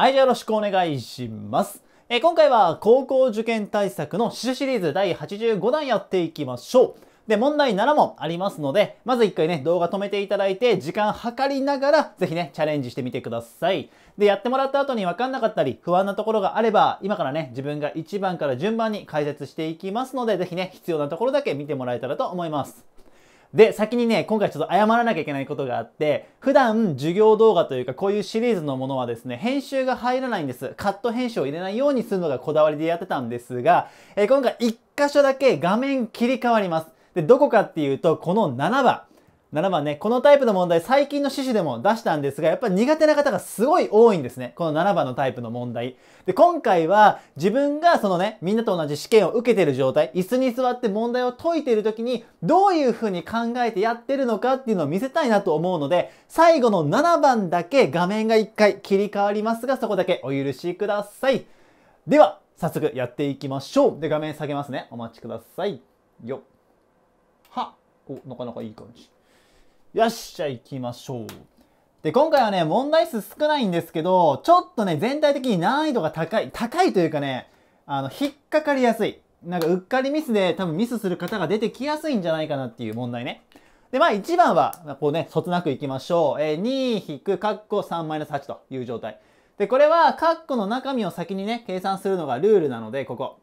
はい、じゃあよろしくお願いします。え今回は高校受験対策の詩シリーズ第85弾やっていきましょう。で、問題7問ありますので、まず1回ね、動画止めていただいて、時間計りながら、ぜひね、チャレンジしてみてください。で、やってもらった後に分かんなかったり、不安なところがあれば、今からね、自分が1番から順番に解説していきますので、ぜひね、必要なところだけ見てもらえたらと思います。で、先にね、今回ちょっと謝らなきゃいけないことがあって、普段授業動画というかこういうシリーズのものはですね、編集が入らないんです。カット編集を入れないようにするのがこだわりでやってたんですが、えー、今回1箇所だけ画面切り替わります。で、どこかっていうと、この7番。7番ね、このタイプの問題、最近の趣旨でも出したんですが、やっぱり苦手な方がすごい多いんですね。この7番のタイプの問題。で、今回は自分がそのね、みんなと同じ試験を受けてる状態、椅子に座って問題を解いている時に、どういう風に考えてやってるのかっていうのを見せたいなと思うので、最後の7番だけ画面が1回切り替わりますが、そこだけお許しください。では、早速やっていきましょう。で、画面下げますね。お待ちください。よっ。は。お、なかなかいい感じ。よっしゃ、行きましょう。で、今回はね、問題数少ないんですけど、ちょっとね、全体的に難易度が高い、高いというかね、あの、引っかかりやすい。なんか、うっかりミスで多分ミスする方が出てきやすいんじゃないかなっていう問題ね。で、まあ、1番は、こうね、そつなく行きましょう。えー、2引く、カッコ3マイナス8という状態。で、これは、カッコの中身を先にね、計算するのがルールなので、ここ。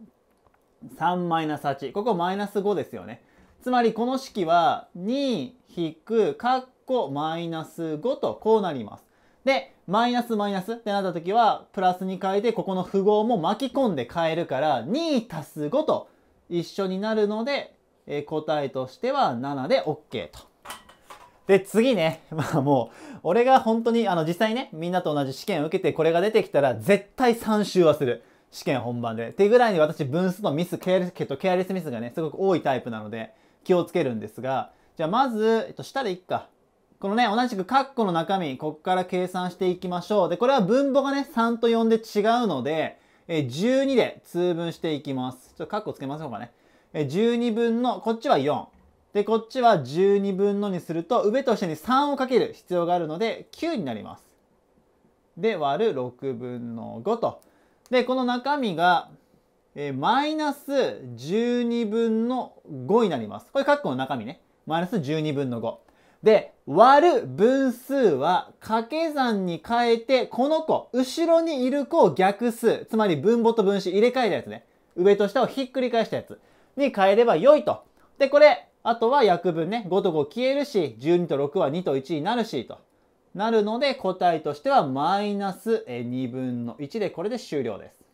3マイナス8。ここマイナス5ですよね。つまりこの式は2引くカッコマイナス5とこうなります。で、マイナスマイナスってなった時は、プラスに変えて、ここの符号も巻き込んで変えるから、2足す5と一緒になるので、えー、答えとしては7で OK と。で、次ね、まあもう、俺が本当に、あの、実際ね、みんなと同じ試験を受けてこれが出てきたら、絶対3周はする。試験本番で。ってぐらいに私、分数のミス、ケアレス、ケアレスミスがね、すごく多いタイプなので、気をつけるんですが、じゃあまず、えっと、下でいっか。このね、同じく括弧の中身、こっから計算していきましょう。で、これは分母がね、3と4で違うので、え12で通分していきます。ちょっと括弧つけましょうかね。え12分の、こっちは4。で、こっちは12分のにすると、上と下に3をかける必要があるので、9になります。で、割る6分の5と。で、この中身が、えー、マイナス12分の5になります。これカッコの中身ね。マイナス12分の5。で、割る分数は掛け算に変えて、この子、後ろにいる子を逆数、つまり分母と分子入れ替えたやつね。上と下をひっくり返したやつに変えれば良いと。で、これ、あとは約分ね、5と5消えるし、12と6は2と1になるし、となるので、答えとしてはマイナス2分の1で、これで終了です。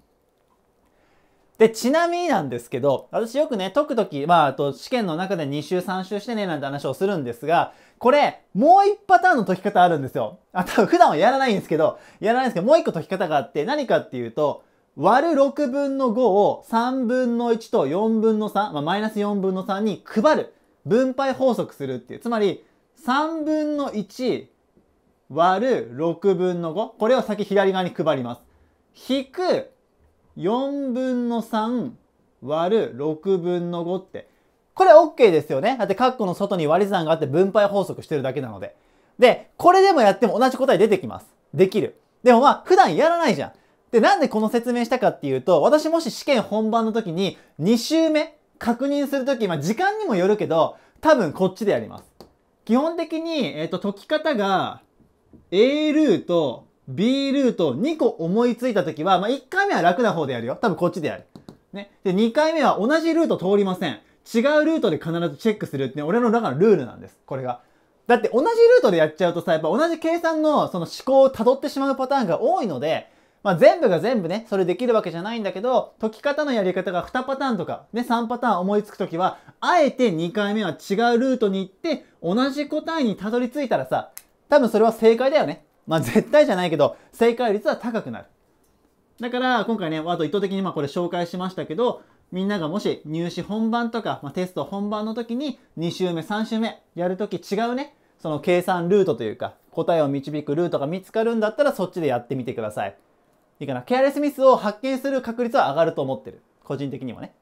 で、ちなみになんですけど、私よくね、解くとき、まあ、あと試験の中で2週3週してね、なんて話をするんですが、これ、もう一パターンの解き方あるんですよ。あ、多分普段はやらないんですけど、やらないんですけど、もう一個解き方があって、何かっていうと、割る6分の5を3分の1と4分の3、まあ、マイナス4分の3に配る。分配法則するっていう。つまり、3分の1割る6分の5。これを先左側に配ります。引く4分の3割る6分の5って、これ OK ですよね。だって、カッコの外に割り算があって分配法則してるだけなので。で、これでもやっても同じ答え出てきます。できる。でもまあ、普段やらないじゃん。で、なんでこの説明したかっていうと、私もし試験本番の時に2周目確認する時、まあ時間にもよるけど、多分こっちでやります。基本的に、えっ、ー、と、解き方が A ルート B ルートを2個思いついた時は、まあ、1回目は楽な方でやるよ。多分こっちでやる。ね。で、2回目は同じルート通りません。違うルートで必ずチェックするって、ね、俺の中のルールなんです。これが。だって同じルートでやっちゃうとさ、やっぱ同じ計算のその思考を辿ってしまうパターンが多いので、まあ、全部が全部ね、それできるわけじゃないんだけど、解き方のやり方が2パターンとか、ね、3パターン思いつくときは、あえて2回目は違うルートに行って、同じ答えにたどり着いたらさ、多分それは正解だよね。まあ、絶対じゃないけど、正解率は高くなる。だから、今回ね、あと意図的にまあこれ紹介しましたけど、みんながもし入試本番とか、まあ、テスト本番の時に2週目、3週目やるとき違うね、その計算ルートというか、答えを導くルートが見つかるんだったらそっちでやってみてください。いいかな。ケアレスミスを発見する確率は上がると思ってる。個人的にもね。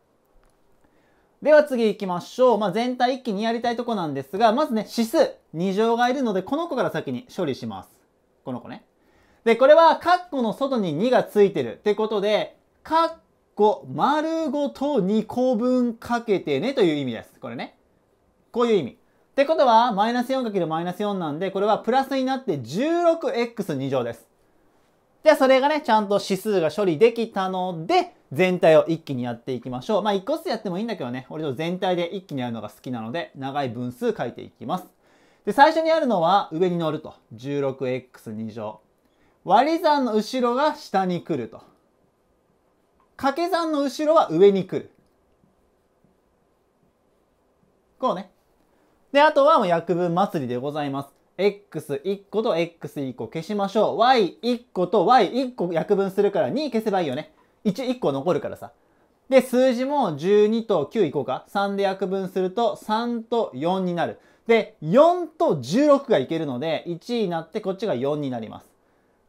では次行きましょう。まあ、全体一気にやりたいとこなんですが、まずね、指数、2乗がいるので、この子から先に処理します。この子ね。で、これは、カッコの外に2がついてるってことで、カッコ丸ごと2個分かけてねという意味です。これね。こういう意味。ってことは、マイナス 4× マイナス4なんで、これはプラスになって 16x2 乗です。じゃあ、それがね、ちゃんと指数が処理できたので、全体を一気にやっていきましょう。まあ、1個ずつやってもいいんだけどね、俺と全体で一気にやるのが好きなので、長い分数書いていきます。で、最初にあるのは上に乗ると。16x2 乗。割り算の後ろが下に来ると。掛け算の後ろは上に来る。こうね。で、あとはもう約分祭りでございます。x1 個と x1 個消しましょう。y1 個と y1 個約分するから2消せばいいよね。11個残るからさ。で、数字も12と9いこうか。3で約分すると3と4になる。で、4と16がいけるので、1位になってこっちが4になります。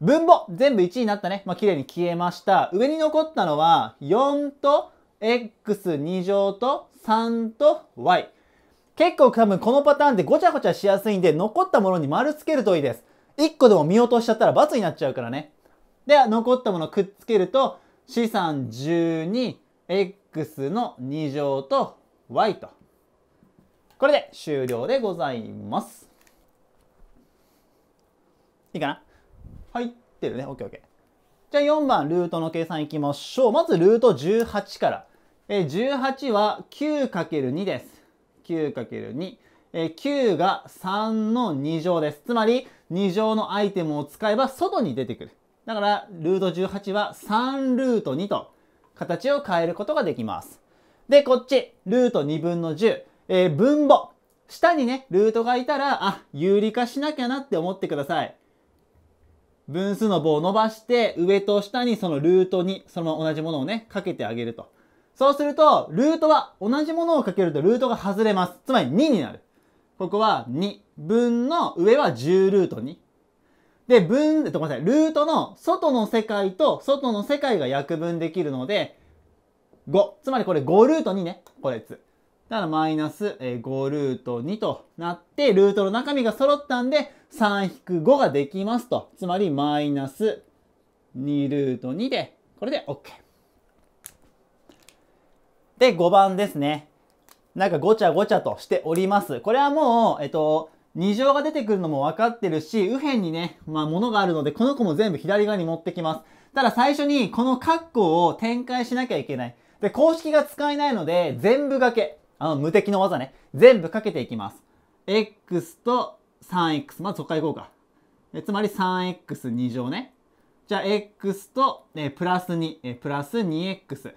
分母全部1位になったね。まあ、綺麗に消えました。上に残ったのは、4と x2 乗と3と y。結構多分このパターンでごちゃごちゃしやすいんで、残ったものに丸つけるといいです。1個でも見落としちゃったら×になっちゃうからね。で、は、残ったものくっつけると、資産 12x の2乗と y と。これで終了でございます。いいかな入ってるね。OKOK。じゃあ4番、ルートの計算いきましょう。まずルート18から。え18は 9×2 です。9×2。え9が3の2乗です。つまり、2乗のアイテムを使えば外に出てくる。だから、ルート18は3ルート2と形を変えることができます。で、こっち、ルート2分の10。えー、分母。下にね、ルートがいたら、あ、有理化しなきゃなって思ってください。分数の棒を伸ばして、上と下にそのルートに、そのまま同じものをね、かけてあげると。そうすると、ルートは、同じものをかけるとルートが外れます。つまり2になる。ここは2。分の上は10ルート2。で、分、ごめんなさい、ルートの外の世界と外の世界が約分できるので、5。つまりこれ5ルート2ね。これつ。だからマイナス5ルート2となって、ルートの中身が揃ったんで、3-5ができますと。つまり、マイナス2ルート2で、これで OK。で、5番ですね。なんかごちゃごちゃとしております。これはもう、えっと、2乗が出てくるのも分かってるし、右辺にね、まあ、ものがあるので、この子も全部左側に持ってきます。ただ最初に、この括弧を展開しなきゃいけない。で、公式が使えないので、全部掛け。あの無敵の技ね。全部かけていきます。x と 3x。まずそっからいこうか。えつまり 3x2 乗ね。じゃあ、x と、えプラス2、えプラス 2x。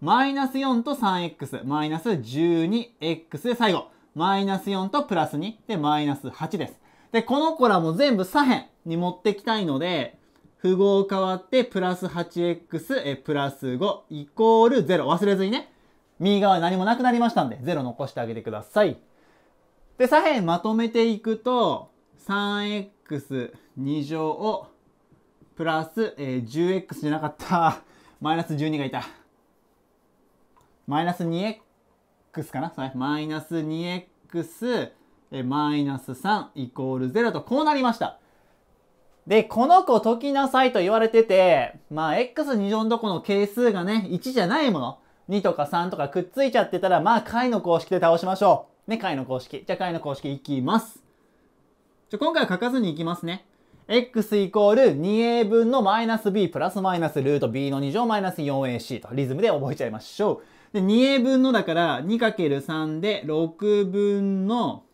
マイナス4と 3x、マイナス 12x で最後。マイナス4とプラス2でマイナス8です。で、この子らも全部左辺に持ってきたいので、符号変わってプラス 8x えプラス5イコール0。忘れずにね。右側何もなくなりましたんで、0残してあげてください。で、左辺まとめていくと、3x2 乗を、プラス、えー、10x じゃなかった。マイナス12がいた。マイナス 2x かなそれ。マイナス 2x、えマイナス3イコール0とこうなりました。で、この子解きなさいと言われてて、まあ、x2 乗のとこの係数がね、1じゃないもの。2とか3とかくっついちゃってたら、まあ解の公式で倒しましょう。ね、解の公式。じゃあ解の公式いきます。じゃ今回は書かずにいきますね。x イコール 2a 分のマイナス b プラスマイナスルート b の2乗マイナス 4ac とリズムで覚えちゃいましょう。で、2a 分のだから 2×3 で6分の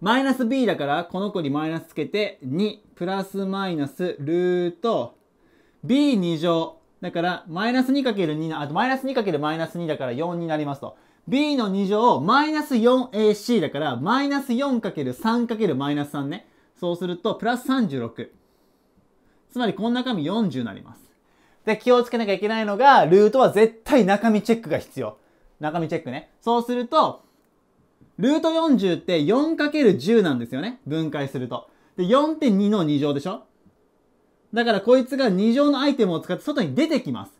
マイナス b だからこの子にマイナスつけて2プラスマイナスルート b2 乗だから、マイナス 2×2、あとマイナス 2× マイナス2だから4になりますと。b の2乗、マイナス 4ac だから、マイナス 4×3× マイナス3ね。そうすると、プラス36。つまり、この中身40になります。で、気をつけなきゃいけないのが、ルートは絶対中身チェックが必要。中身チェックね。そうすると、ルート40って 4×10 なんですよね。分解すると。で、4.2の2乗でしょだからこいつが2乗のアイテムを使って外に出てきます。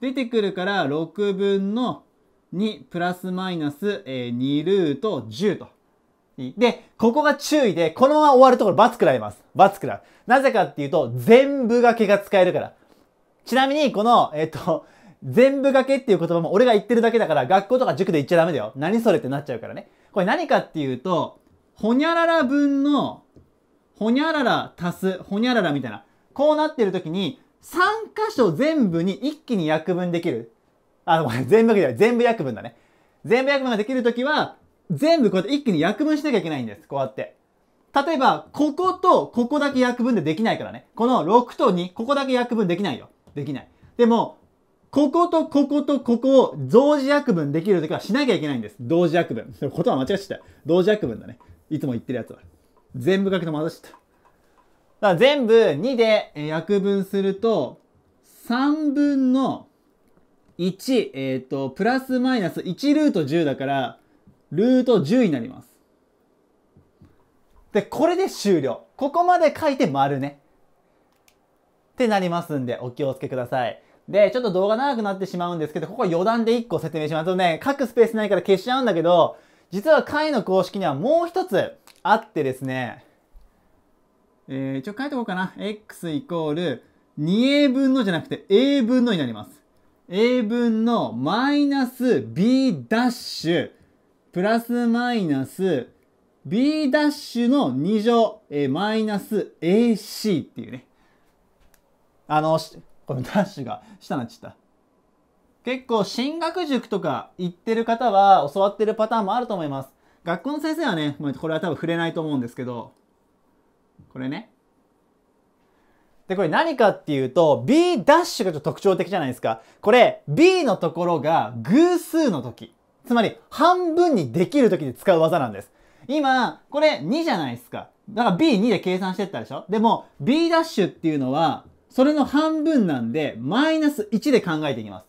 出てくるから6分の2プラスマイナス、2ルート10と。で、ここが注意で、このまま終わるところ罰食らいます。罰食らう。なぜかっていうと、全部掛けが使えるから。ちなみに、この、えっ、と、全部掛けっていう言葉も俺が言ってるだけだから、学校とか塾で言っちゃダメだよ。何それってなっちゃうからね。これ何かっていうと、ほにゃらら分の、ほにゃらら足す、ほにゃららみたいな。こうなってる時に、3箇所全部に一気に約分できる。あ、ごめん、全部じゃない、全部約分だね。全部約分ができる時は、全部こうやって一気に約分しなきゃいけないんです。こうやって。例えば、こことここだけ約分でできないからね。この6と2、ここだけ約分できないよ。できない。でも、こことこことここを同時約分できるときはしなきゃいけないんです。同時約分。言葉間違えちゃった。同時約分だね。いつも言ってるやつは。全部書くと混ざっちゃった。だ全部2で約分すると、3分の1、えっ、ー、と、プラスマイナス1ルート10だから、ルート10になります。で、これで終了。ここまで書いて丸ね。ってなりますんで、お気をつけください。で、ちょっと動画長くなってしまうんですけど、ここ余談で1個説明しますとね、書くスペースないから消しちゃうんだけど、実は解の公式にはもう一つあってですね、えー、一応書いておこうかな。x イコール 2a 分のじゃなくて a 分のになります。a 分のマイナス b ダッシュプラスマイナス b ダッシュの2乗、えー、マイナス ac っていうね。あの、このダッシュが下になっちゃった。結構進学塾とか行ってる方は教わってるパターンもあると思います。学校の先生はね、これは多分触れないと思うんですけど、これね。で、これ何かっていうと、B' がちょっと特徴的じゃないですか。これ、B のところが偶数の時。つまり、半分にできる時に使う技なんです。今、これ2じゃないですか。だから B2 で計算してったでしょでも、B' っていうのは、それの半分なんで、マイナス1で考えていきます。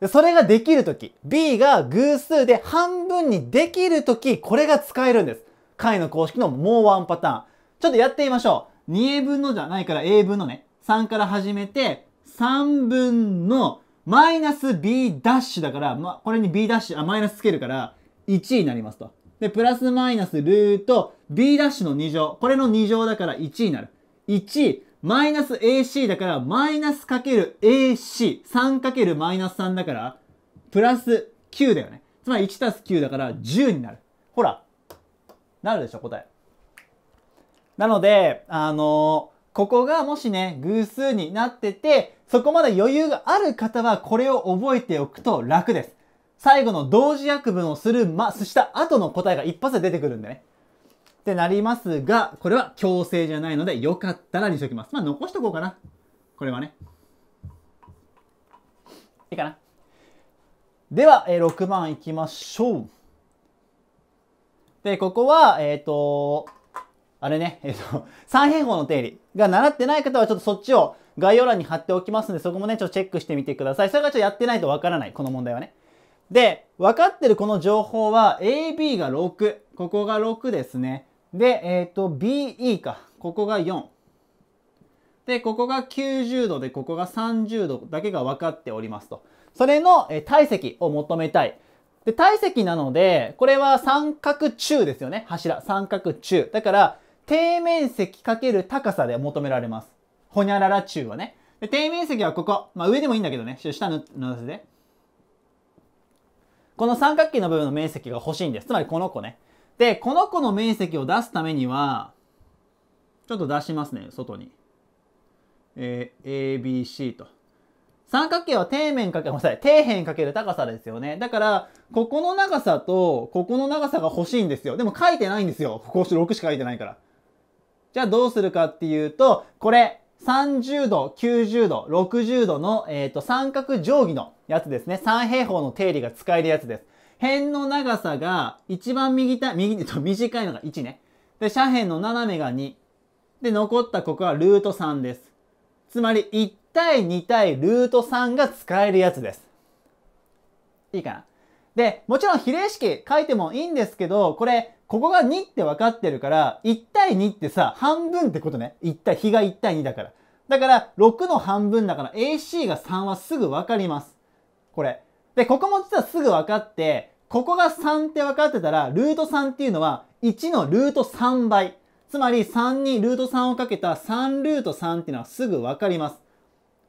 でそれができる時、B が偶数で半分にできる時、これが使えるんです。解の公式のもうワンパターン。ちょっとやってみましょう。2A 分のじゃないから A 分のね、3から始めて、3分のマイナス B ダッシュだから、ま、これに B ダッシュ、あ、マイナスつけるから、1になりますと。で、プラスマイナスルート B ダッシュの2乗。これの2乗だから1になる。1、マイナス AC だから、マイナスかける AC。3かけるマイナス3だから、プラス9だよね。つまり1たす9だから10になる。ほら、なるでしょ、答え。なので、あのー、ここがもしね、偶数になってて、そこまで余裕がある方はこれを覚えておくと楽です。最後の同時約分をする、ま、した後の答えが一発で出てくるんでね。ってなりますが、これは強制じゃないので、よかったらにしておきます。まあ、残しとこうかな。これはね。いいかな。では、えー、6番いきましょう。で、ここは、えっ、ー、と、あれね、えっ、と、三平方の定理が習ってない方はちょっとそっちを概要欄に貼っておきますので、そこもね、ちょっとチェックしてみてください。それがちょっとやってないとわからない、この問題はね。で、分かってるこの情報は AB が6、ここが6ですね。で、えっ、ー、と、BE か、ここが4。で、ここが90度で、ここが30度だけが分かっておりますと。それの、えー、体積を求めたい。で、体積なので、これは三角柱ですよね。柱、三角柱。だから、底面積る高さで求められます。ほにゃらら中はね。で底面積はここ。まあ上でもいいんだけどね。下の乗せて。この三角形の部分の面積が欲しいんです。つまりこの子ね。で、この子の面積を出すためには、ちょっと出しますね、外に。えー、ABC と。三角形は底面かけ、ごめんなさい、底辺かける高さですよね。だから、ここの長さと、ここの長さが欲しいんですよ。でも書いてないんですよ。ここ6しか書いてないから。じゃあどうするかっていうと、これ、30度、90度、60度の、えっ、ー、と、三角定規のやつですね。三平方の定理が使えるやつです。辺の長さが一番右た、右、と短いのが1ね。で、斜辺の斜めが2。で、残ったここはルート3です。つまり、1対2対ルート3が使えるやつです。いいかなで、もちろん比例式書いてもいいんですけど、これ、ここが2って分かってるから、1対2ってさ、半分ってことね。1対、比が1対2だから。だから、6の半分だから AC が3はすぐ分かります。これ。で、ここも実はすぐ分かって、ここが3って分かってたら、ルート3っていうのは1のルート3倍。つまり3にルート3をかけた3ルート3っていうのはすぐ分かります。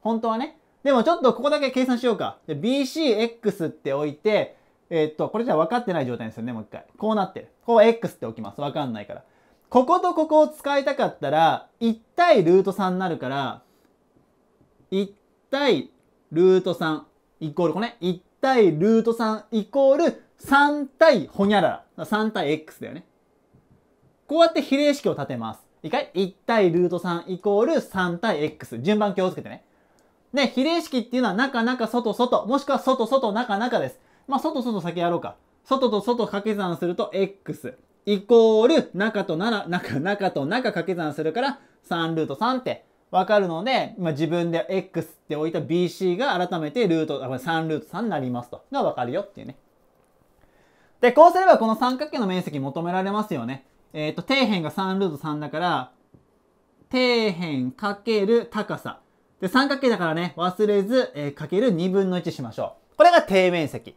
本当はね。でもちょっとここだけ計算しようか。BCX って置いて、えー、っと、これじゃ分かってない状態ですよね、もう一回。こうなってる。こう X って置きます。分かんないから。こことここを使いたかったら、1対ルート3になるから、1対ルート3イコール、これね、1対ルート3イコール3対ほにゃらら。3対 X だよね。こうやって比例式を立てます。一回、?1 対ルート3イコール3対 X。順番気をつけてね。で、比例式っていうのは中中外外、もしくは外外中中です。まあ、外、外先やろうか。外と外掛け算すると x イコール中と中、中と中掛け算するから3ルート3って分かるので、まあ、自分で x って置いた bc が改めてルート、3ルート3になりますと。が分かるよっていうね。で、こうすればこの三角形の面積求められますよね。えっ、ー、と、底辺が3ルート3だから、底辺かける高さ。で、三角形だからね、忘れず、えー、かける2分の1しましょう。これが底面積。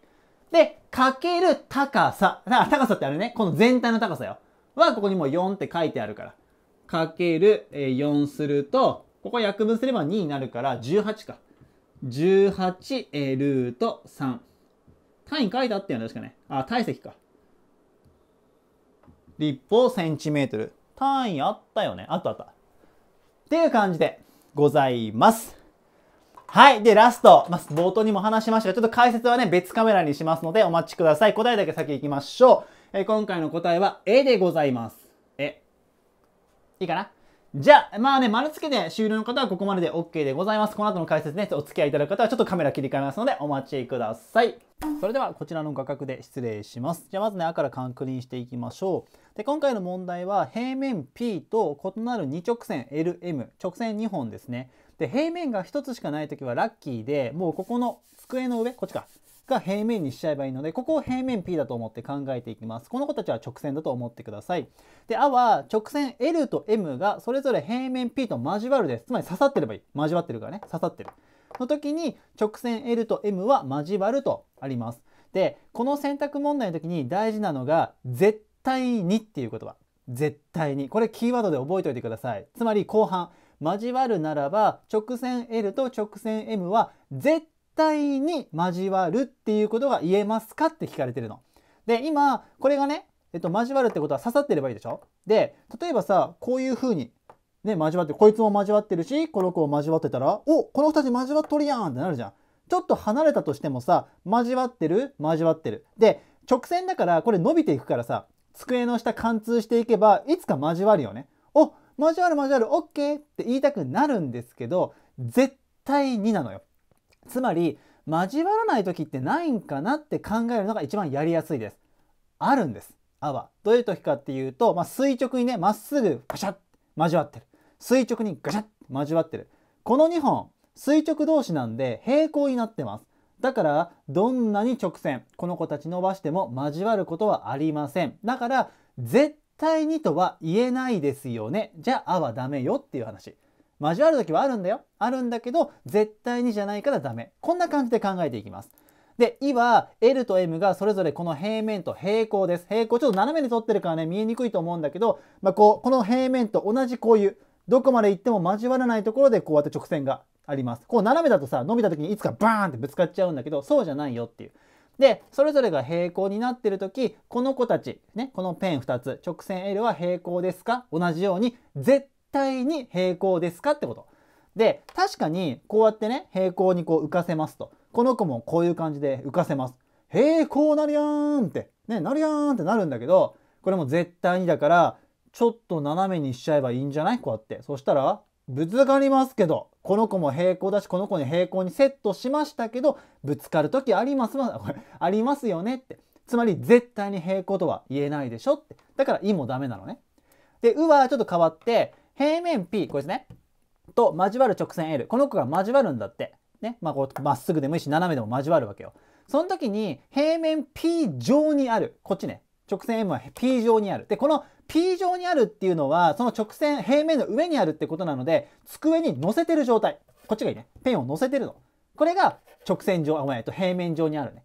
で、かける高さ。高さってあるね、この全体の高さよ。は、ここにもう4って書いてあるから。かける4すると、ここ約分すれば2になるから18か。18えルート3。単位書いてあったよね、確かね。あ、体積か。立方センチメートル。単位あったよね。あったあった。っていう感じでございます。はい。で、ラスト。まあ、冒頭にも話しましたが、ちょっと解説はね、別カメラにしますので、お待ちください。答えだけ先行きましょう。えー、今回の答えは、絵でございます。え。いいかなじゃあ、まあね、丸つけて終了の方はここまでで OK でございます。この後の解説ね、お付き合いいただく方はちょっとカメラ切り替えますのでお待ちください。それではこちらの画角で失礼します。じゃあまずね、赤から確ンしていきましょう。で、今回の問題は平面 P と異なる2直線 LM、直線2本ですね。で平面が1つしかない時はラッキーでもうここの机の上こっちかが平面にしちゃえばいいのでここを平面 P だと思って考えていきますこの子たちは直線だと思ってくださいで「あ」は直線 L と M がそれぞれ平面 P と交わるですつまり刺さってればいい交わってるからね刺さってるの時に直線 L と M は交わるとありますでこの選択問題の時に大事なのが絶対にっていう言葉絶対にこれキーワードで覚えておいてくださいつまり後半交わるならば直線 L と直線 M は絶対に交わるっていうことが言えますかって聞かれてるの。で今これがね、えっと、交わるってことは刺さってればいいでしょで例えばさこういうふうにね交わってこいつも交わってるしこの子を交わってたらおこの2つ交わっとるやんってなるじゃん。ちょっと離れたとしてもさ交わってる交わってる。で直線だからこれ伸びていくからさ机の下貫通していけばいつか交わるよね。交わる交わる OK って言いたくなるんですけど絶対になのよ。つまり交わらない時ってないんかなって考えるのが一番やりやすいです。あるんです。あは。どういう時かっていうと、まあ、垂直にねまっすぐガシャッ交わってる。垂直にガシャッ交わってる。この2本垂直同士なんで平行になってます。だからどんなに直線この子たち伸ばしても交わることはありません。だから絶対にとは言えないですよね。じゃあ、あはダメよっていう話。交わる時はあるんだよ。あるんだけど、絶対にじゃないからダメ。こんな感じで考えていきます。で、いは L と M がそれぞれこの平面と平行です。平行、ちょっと斜めに取ってるからね、見えにくいと思うんだけど、まあ、こう、この平面と同じこういう、どこまで行っても交わらないところでこうやって直線があります。こう斜めだとさ、伸びた時にいつかバーンってぶつかっちゃうんだけど、そうじゃないよっていう。で、それぞれが平行になってる時、この子たち、ね、このペン2つ、直線 L は平行ですか同じように、絶対に平行ですかってこと。で、確かにこうやってね、平行にこう浮かせますと。この子もこういう感じで浮かせます。平行なりやーんって、ね、なりやーんってなるんだけど、これも絶対にだから、ちょっと斜めにしちゃえばいいんじゃないこうやって。そしたら、ぶつかりますけど、この子も平行だしこの子に平行にセットしましたけどぶつかる時あります これありますよねってつまり絶対に平行とは言えないでしょってだから「い」もダメなのね。で「う」はちょっと変わって平面 P これですねと交わる直線 L この子が交わるんだって。ねまあ、こうまっすぐでもいいし斜めでも交わるわけよ。その時に平面 P 上にあるこっちね直線 M は P 上にある。でこの P 状にあるっていうのはその直線平面の上にあるってことなので机に乗せてる状態こっちがいいねペンを乗せてるのこれが直線上あ、えっと、平面上にあるね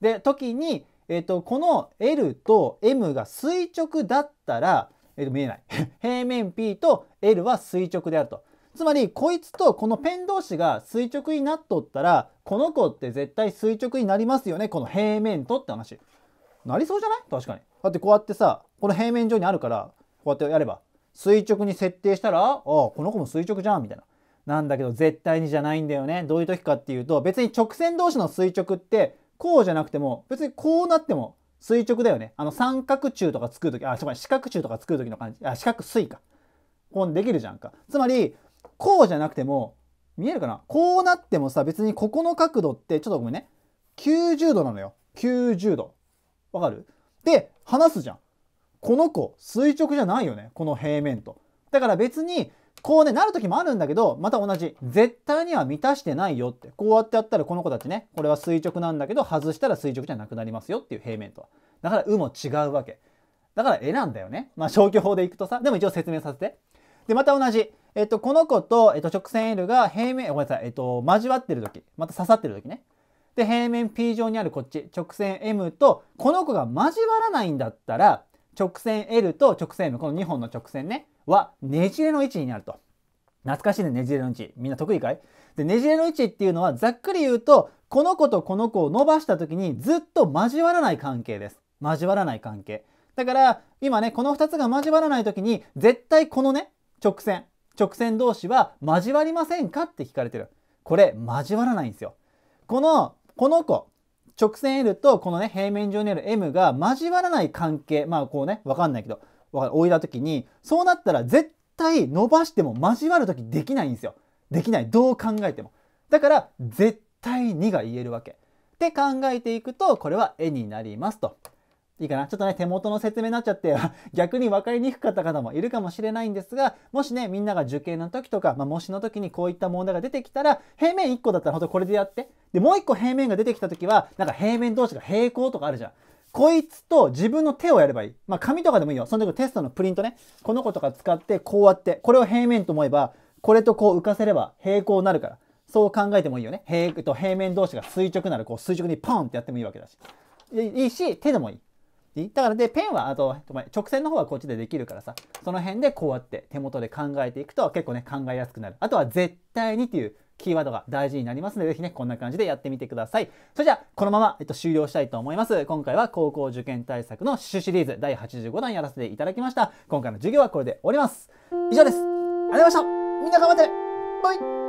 で時に、えっと、この L と M が垂直だったら、えっと、見えない 平面 P と L は垂直であるとつまりこいつとこのペン同士が垂直になっとったらこの子って絶対垂直になりますよねこの平面とって話なりそうじゃない確かにだってこうやってさこの平面上にあるからこうやってやれば垂直に設定したらああこの子も垂直じゃんみたいな。なんだけど絶対にじゃないんだよね。どういう時かっていうと別に直線同士の垂直ってこうじゃなくても別にこうなっても垂直だよね。あの三角柱とか作る時あつまり四角柱とか作る時の感じあ四角錐か。こうできるじゃんか。つまりこうじゃなくても見えるかなこうなってもさ別にここの角度ってちょっとごめんね90度なのよ90度わかるで話すじゃんこの子垂直じゃないよねこの平面とだから別にこうねなる時もあるんだけどまた同じ絶対には満たしてないよってこうやってやったらこの子たちねこれは垂直なんだけど外したら垂直じゃなくなりますよっていう平面とはだから「う」も違うわけだからえ、なんだよねまあ消去法でいくとさでも一応説明させてでまた同じえっとこの子と、えっと、直線 L が平面ごめんなさいえっと交わってる時また刺さってる時ねで平面 P 上にあるこっち直線 M とこの子が交わらないんだったら直線 L と直線 M この2本の直線ねはねじれの位置になると。懐かしいねねじれの位置みんな得意かいでねじれの位置っていうのはざっくり言うとこの子とこの子を伸ばした時にずっと交わらない関係です交わらない関係だから今ねこの2つが交わらない時に絶対このね直線直線同士は交わりませんかって聞かれてるこれ交わらないんですよこのこの子、直線 L とこのね、平面上にある M が交わらない関係、まあこうね、わかんないけど、置いた時に、そうなったら絶対伸ばしても交わる時できないんですよ。できない。どう考えても。だから、絶対にが言えるわけ。って考えていくと、これは絵になりますと。いいかなちょっとね、手元の説明になっちゃって、逆に分かりにくかった方もいるかもしれないんですが、もしね、みんなが受験の時とか、まあ、模試の時にこういった問題が出てきたら、平面1個だったらほんとこれでやって。で、もう1個平面が出てきた時は、なんか平面同士が平行とかあるじゃん。こいつと自分の手をやればいい。まあ、紙とかでもいいよ。その時テストのプリントね。この子とか使って、こうやって、これを平面と思えば、これとこう浮かせれば平行になるから。そう考えてもいいよね。平、と平面同士が垂直なら、こう垂直にポンってやってもいいわけだし。いいし、手でもいい。だからでペンはあと直線の方はこっちでできるからさその辺でこうやって手元で考えていくと結構ね考えやすくなるあとは絶対にっていうキーワードが大事になりますので、ぜひね、こんな感じでやってみてください。それじゃあ、このまま、えっと、終了したいと思います。今回は高校受験対策の主シリーズ第85弾やらせていただきました。今回の授業はこれで終わります。以上です。ありがとうございました。みんな頑張ってバイ